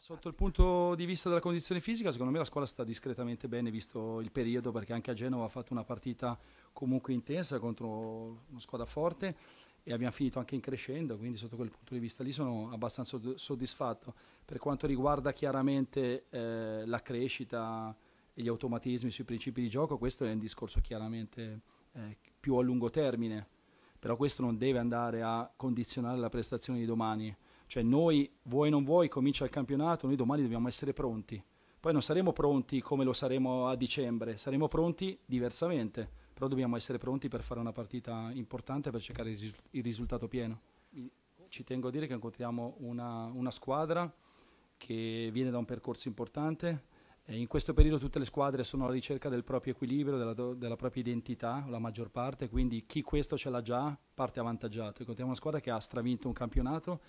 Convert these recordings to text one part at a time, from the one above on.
sotto il punto di vista della condizione fisica, secondo me la squadra sta discretamente bene visto il periodo, perché anche a Genova ha fatto una partita comunque intensa contro una squadra forte e abbiamo finito anche in crescendo, quindi sotto quel punto di vista lì sono abbastanza soddisfatto. Per quanto riguarda chiaramente eh, la crescita e gli automatismi sui principi di gioco, questo è un discorso chiaramente eh, più a lungo termine, però questo non deve andare a condizionare la prestazione di domani cioè noi, vuoi o non vuoi, comincia il campionato, noi domani dobbiamo essere pronti. Poi non saremo pronti come lo saremo a dicembre, saremo pronti diversamente, però dobbiamo essere pronti per fare una partita importante per cercare il risultato pieno. Ci tengo a dire che incontriamo una, una squadra che viene da un percorso importante. E in questo periodo tutte le squadre sono alla ricerca del proprio equilibrio, della, della propria identità, la maggior parte, quindi chi questo ce l'ha già parte avvantaggiato. Incontriamo una squadra che ha stravinto un campionato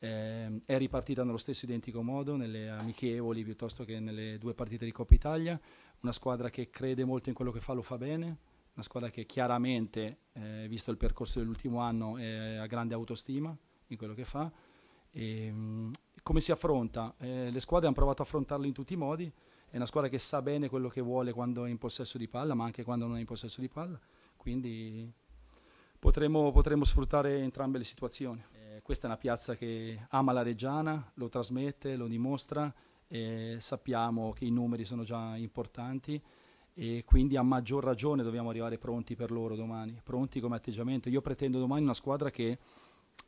eh, è ripartita nello stesso identico modo, nelle amichevoli piuttosto che nelle due partite di Coppa Italia, una squadra che crede molto in quello che fa, lo fa bene, una squadra che chiaramente, eh, visto il percorso dell'ultimo anno, eh, ha grande autostima in quello che fa. E, ehm, come si affronta? Eh, le squadre hanno provato a affrontarlo in tutti i modi, è una squadra che sa bene quello che vuole quando è in possesso di palla, ma anche quando non è in possesso di palla, quindi potremo, potremo sfruttare entrambe le situazioni questa è una piazza che ama la Reggiana, lo trasmette, lo dimostra, sappiamo che i numeri sono già importanti e quindi a maggior ragione dobbiamo arrivare pronti per loro domani, pronti come atteggiamento. Io pretendo domani una squadra che,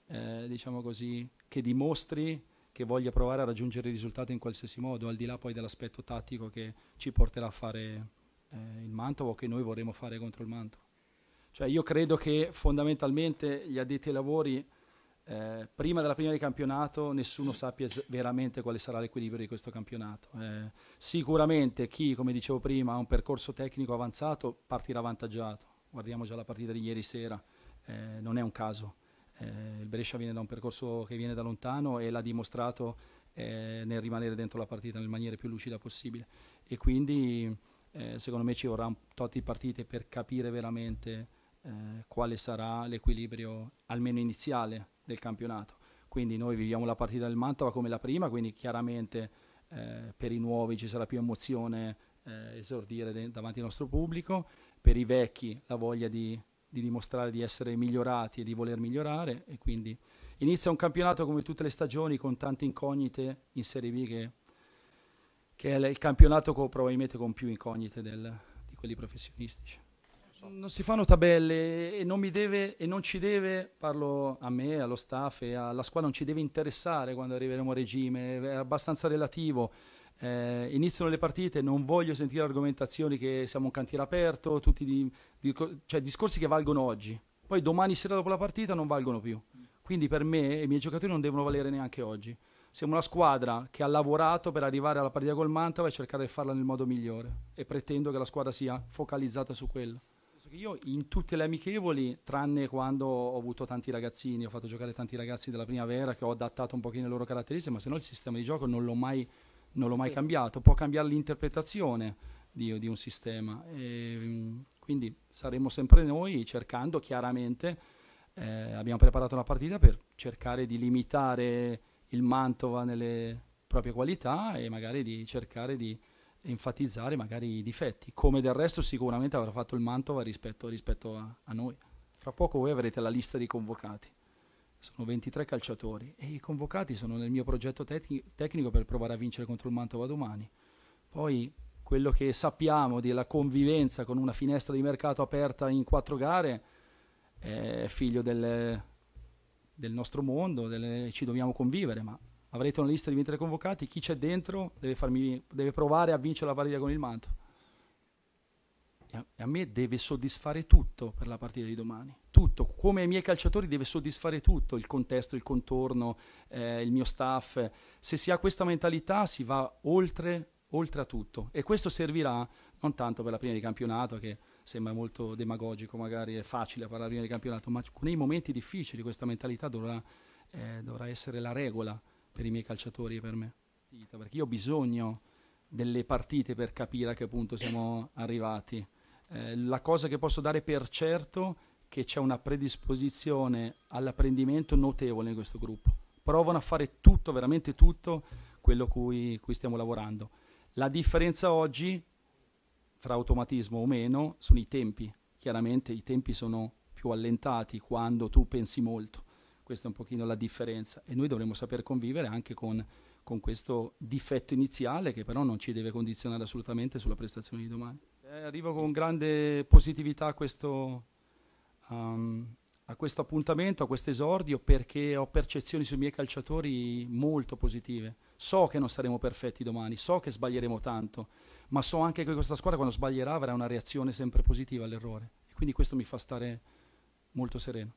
eh, diciamo così, che dimostri che voglia provare a raggiungere il risultato in qualsiasi modo, al di là poi dell'aspetto tattico che ci porterà a fare eh, il Mantova o che noi vorremmo fare contro il Mantova. Cioè io credo che fondamentalmente gli addetti ai lavori eh, prima della prima di campionato nessuno sappia es- veramente quale sarà l'equilibrio di questo campionato. Eh, sicuramente chi, come dicevo prima, ha un percorso tecnico avanzato partirà avvantaggiato. Guardiamo già la partita di ieri sera, eh, non è un caso. Eh, il Brescia viene da un percorso che viene da lontano e l'ha dimostrato eh, nel rimanere dentro la partita nella maniera più lucida possibile. E quindi eh, secondo me ci vorrà un tot di partite per capire veramente quale sarà l'equilibrio, almeno iniziale, del campionato. Quindi noi viviamo la partita del Mantova come la prima, quindi chiaramente eh, per i nuovi ci sarà più emozione eh, esordire de- davanti al nostro pubblico, per i vecchi la voglia di, di dimostrare di essere migliorati e di voler migliorare e quindi inizia un campionato come tutte le stagioni con tante incognite in Serie B che, che è il campionato con, probabilmente con più incognite del, di quelli professionistici non si fanno tabelle e non, deve, e non ci deve, parlo a me, allo staff e alla squadra, non ci deve interessare quando arriveremo a regime, è abbastanza relativo. Eh, iniziano le partite, non voglio sentire argomentazioni che siamo un cantiere aperto, tutti di, di, cioè discorsi che valgono oggi. Poi domani sera dopo la partita non valgono più. Quindi per me e i miei giocatori non devono valere neanche oggi. Siamo una squadra che ha lavorato per arrivare alla partita col Mantova e cercare di farla nel modo migliore e pretendo che la squadra sia focalizzata su quello senso che io in tutte le amichevoli, tranne quando ho avuto tanti ragazzini, ho fatto giocare tanti ragazzi della primavera che ho adattato un pochino le loro caratteristiche, ma se no il sistema di gioco non l'ho mai, non l'ho mai sì. cambiato. Può cambiare l'interpretazione di, di un sistema. E, ehm, quindi saremo sempre noi cercando chiaramente. Eh, abbiamo preparato una partita per cercare di limitare il Mantova nelle proprie qualità e magari di cercare di enfatizzare magari i difetti, come del resto sicuramente avrà fatto il Mantova rispetto, rispetto a, a, noi. Fra poco voi avrete la lista dei convocati, sono 23 calciatori e i convocati sono nel mio progetto tec- tecnico per provare a vincere contro il Mantova domani. Poi quello che sappiamo della convivenza con una finestra di mercato aperta in quattro gare è figlio del, del nostro mondo, delle, ci dobbiamo convivere, ma avrete una lista di 23 convocati, chi c'è dentro deve, farmi, deve provare a vincere la partita con il Manto. E a, e a, me deve soddisfare tutto per la partita di domani. Tutto, come ai miei calciatori deve soddisfare tutto, il contesto, il contorno, eh, il mio staff. Se si ha questa mentalità si va oltre, oltre a tutto. E questo servirà non tanto per la prima di campionato, che sembra molto demagogico, magari è facile parlare di prima di campionato, ma nei momenti difficili questa mentalità dovrà, eh, dovrà essere la regola per i miei calciatori e per me. Perché io ho bisogno delle partite per capire a che punto siamo arrivati. Eh, la cosa che posso dare per certo è che c'è una predisposizione all'apprendimento notevole in questo gruppo. Provano a fare tutto, veramente tutto, quello cui, cui stiamo lavorando. La differenza oggi, fra automatismo o meno, sono i tempi. Chiaramente i tempi sono più allentati quando tu pensi molto questa è un pochino la differenza e noi dovremmo saper convivere anche con, con questo difetto iniziale che però non ci deve condizionare assolutamente sulla prestazione di domani. Eh, arrivo con grande positività a questo, um, a questo appuntamento, a questo esordio, perché ho percezioni sui miei calciatori molto positive. So che non saremo perfetti domani, so che sbaglieremo tanto, ma so anche che questa squadra quando sbaglierà avrà una reazione sempre positiva all'errore. quindi questo mi fa stare molto sereno.